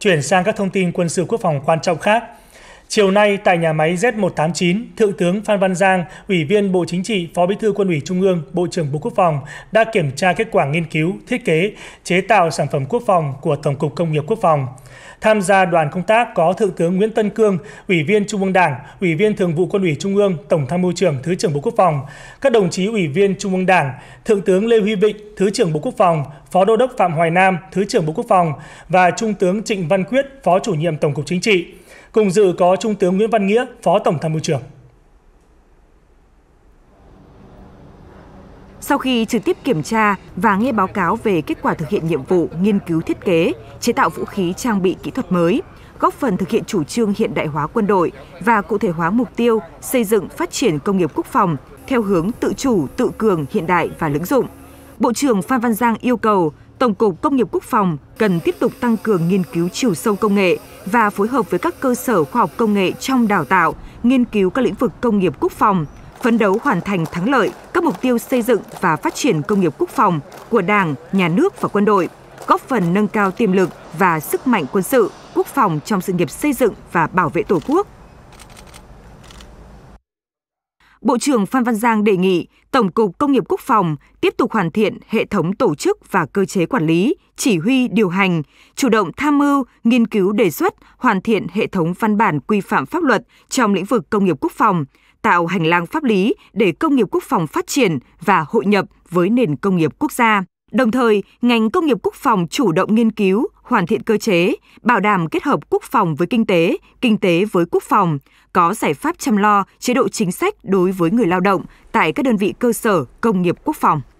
Chuyển sang các thông tin quân sự quốc phòng quan trọng khác, Chiều nay tại nhà máy Z189, Thượng tướng Phan Văn Giang, Ủy viên Bộ Chính trị, Phó Bí thư Quân ủy Trung ương, Bộ trưởng Bộ Quốc phòng đã kiểm tra kết quả nghiên cứu, thiết kế, chế tạo sản phẩm quốc phòng của Tổng cục Công nghiệp Quốc phòng. Tham gia đoàn công tác có Thượng tướng Nguyễn Tân Cương, Ủy viên Trung ương Đảng, Ủy viên Thường vụ Quân ủy Trung ương, Tổng tham mưu trưởng Thứ trưởng Bộ Quốc phòng, các đồng chí Ủy viên Trung ương Đảng, Thượng tướng Lê Huy Vịnh, Thứ trưởng Bộ Quốc phòng, Phó Đô đốc Phạm Hoài Nam, Thứ trưởng Bộ Quốc phòng và Trung tướng Trịnh Văn Quyết, Phó chủ nhiệm Tổng cục Chính trị. Cùng dự có Trung tướng Nguyễn Văn Nghĩa, Phó Tổng tham mưu trưởng. Sau khi trực tiếp kiểm tra và nghe báo cáo về kết quả thực hiện nhiệm vụ nghiên cứu thiết kế, chế tạo vũ khí trang bị kỹ thuật mới, góp phần thực hiện chủ trương hiện đại hóa quân đội và cụ thể hóa mục tiêu xây dựng phát triển công nghiệp quốc phòng theo hướng tự chủ, tự cường, hiện đại và lưỡng dụng. Bộ trưởng Phan Văn Giang yêu cầu Tổng cục Công nghiệp Quốc phòng cần tiếp tục tăng cường nghiên cứu chiều sâu công nghệ và phối hợp với các cơ sở khoa học công nghệ trong đào tạo, nghiên cứu các lĩnh vực công nghiệp quốc phòng, phấn đấu hoàn thành thắng lợi các mục tiêu xây dựng và phát triển công nghiệp quốc phòng của Đảng, Nhà nước và quân đội, góp phần nâng cao tiềm lực và sức mạnh quân sự, quốc phòng trong sự nghiệp xây dựng và bảo vệ Tổ quốc, Bộ trưởng Phan Văn Giang đề nghị Tổng cục Công nghiệp Quốc phòng tiếp tục hoàn thiện hệ thống tổ chức và cơ chế quản lý, chỉ huy điều hành, chủ động tham mưu, nghiên cứu đề xuất, hoàn thiện hệ thống văn bản quy phạm pháp luật trong lĩnh vực công nghiệp quốc phòng, tạo hành lang pháp lý để công nghiệp quốc phòng phát triển và hội nhập với nền công nghiệp quốc gia. Đồng thời, ngành công nghiệp quốc phòng chủ động nghiên cứu, hoàn thiện cơ chế, bảo đảm kết hợp quốc phòng với kinh tế, kinh tế với quốc phòng, có giải pháp chăm lo chế độ chính sách đối với người lao động tại các đơn vị cơ sở công nghiệp quốc phòng.